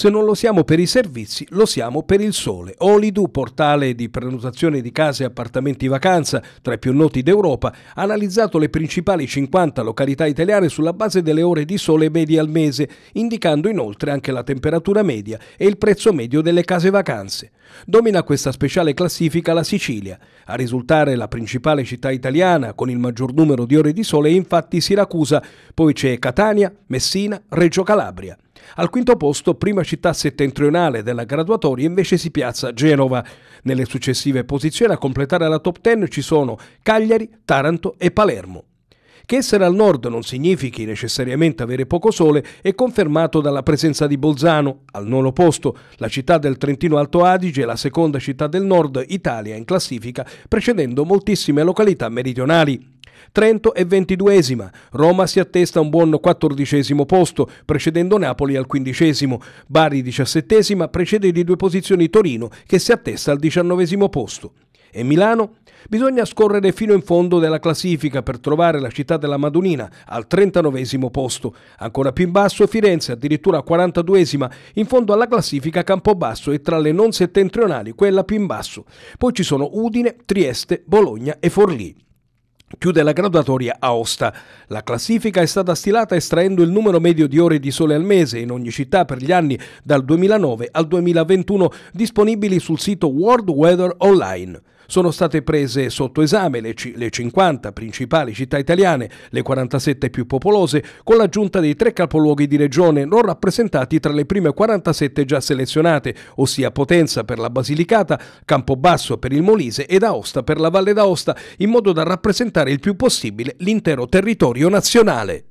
Se non lo siamo per i servizi, lo siamo per il sole. Olidu, portale di prenotazione di case e appartamenti vacanza, tra i più noti d'Europa, ha analizzato le principali 50 località italiane sulla base delle ore di sole medie al mese, indicando inoltre anche la temperatura media e il prezzo medio delle case vacanze. Domina questa speciale classifica la Sicilia. A risultare la principale città italiana con il maggior numero di ore di sole è infatti Siracusa, poi c'è Catania, Messina, Reggio Calabria. Al quinto posto, prima città settentrionale della graduatoria, invece si piazza Genova. Nelle successive posizioni a completare la top 10 ci sono Cagliari, Taranto e Palermo. Che essere al nord non significhi necessariamente avere poco sole è confermato dalla presenza di Bolzano, al nono posto, la città del Trentino Alto Adige, la seconda città del nord Italia in classifica, precedendo moltissime località meridionali. Trento è ventiduesima, Roma si attesta a un buon quattordicesimo posto, precedendo Napoli al quindicesimo, Bari diciassettesima, precede di due posizioni Torino che si attesta al diciannovesimo posto. E Milano? Bisogna scorrere fino in fondo della classifica per trovare la città della Madunina al 39 posto, ancora più in basso Firenze addirittura 42esima, in fondo alla classifica Campobasso e tra le non settentrionali quella più in basso. Poi ci sono Udine, Trieste, Bologna e Forlì. Chiude la graduatoria Aosta. La classifica è stata stilata estraendo il numero medio di ore di sole al mese in ogni città per gli anni dal 2009 al 2021 disponibili sul sito World Weather Online. Sono state prese sotto esame le, le 50 principali città italiane, le 47 più popolose, con l'aggiunta dei tre capoluoghi di regione non rappresentati tra le prime 47 già selezionate, ossia Potenza per la Basilicata, Campobasso per il Molise ed Aosta per la Valle d'Aosta, in modo da rappresentare il più possibile l'intero territorio nazionale.